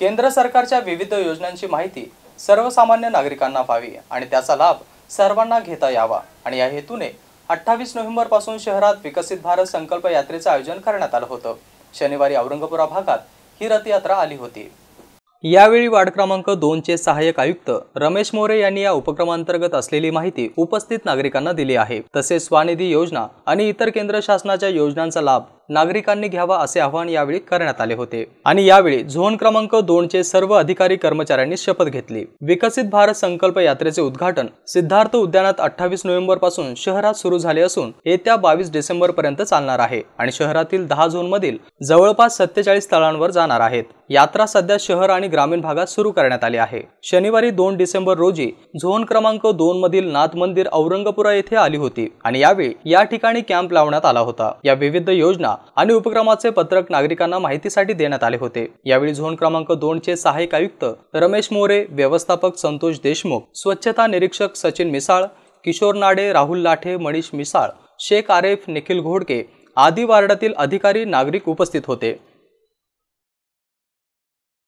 केंद्र सरकारच्या विविध योजनांची माहिती सर्वसामान्य नागरिकांना व्हावी आणि त्याचा लाभ सर्वांना घेता यावा आणि या हेतूने अठ्ठावीस पासून शहरात विकसित भारत संकल्प यात्रेचं आयोजन करण्यात आलं होतं शनिवारी औरंगपुरा भागात ही रथयात्रा आली होती यावेळी वार्ड क्रमांक दोनचे सहाय्यक आयुक्त रमेश मोरे यांनी या उपक्रमांतर्गत असलेली माहिती उपस्थित नागरिकांना दिली आहे तसेच स्वानिधी योजना आणि इतर केंद्र शासनाच्या योजनांचा लाभ नागरिकांनी घ्यावा असे आवाहन यावेळी करण्यात आले होते आणि यावेळी झोन क्रमांक दोनचे सर्व अधिकारी कर्मचाऱ्यांनी शपथ घेतली विकसित भारत संकल्प यात्रेचे उद्घाटन सिद्धार्थ उद्यानात अठ्ठावीस नोव्हेंबर पासून शहरात सुरू झाले असून येत्या बावीस डिसेंबर पर्यंत चालणार आहे आणि शहरातील दहा झोन मधील जवळपास सत्तेचाळीस स्थळांवर जाणार आहेत यात्रा सध्या शहर आणि ग्रामीण भागात सुरू करण्यात आली आहे शनिवारी दोन डिसेंबर रोजी झोन क्रमांक दोन मधील नाथ मंदिर औरंगपुरा येथे आली होती आणि यावेळी या ठिकाणी कॅम्प लावण्यात आला होता या विविध योजना आणि उपक्रमाचे पत्रक नागरिकांना माहितीसाठी देण्यात आले होते यावेळी झोन क्रमांक दोन चे सहाय्यक आयुक्त रमेश मोरे व्यवस्थापक संतोष देशमुख स्वच्छता निरीक्षक सचिन मिसाळ किशोर नाडे राहुल लाठे मनीष मिसाळ शेख आरेफ निखिल घोडके आदी वार्डातील अधिकारी नागरिक उपस्थित होते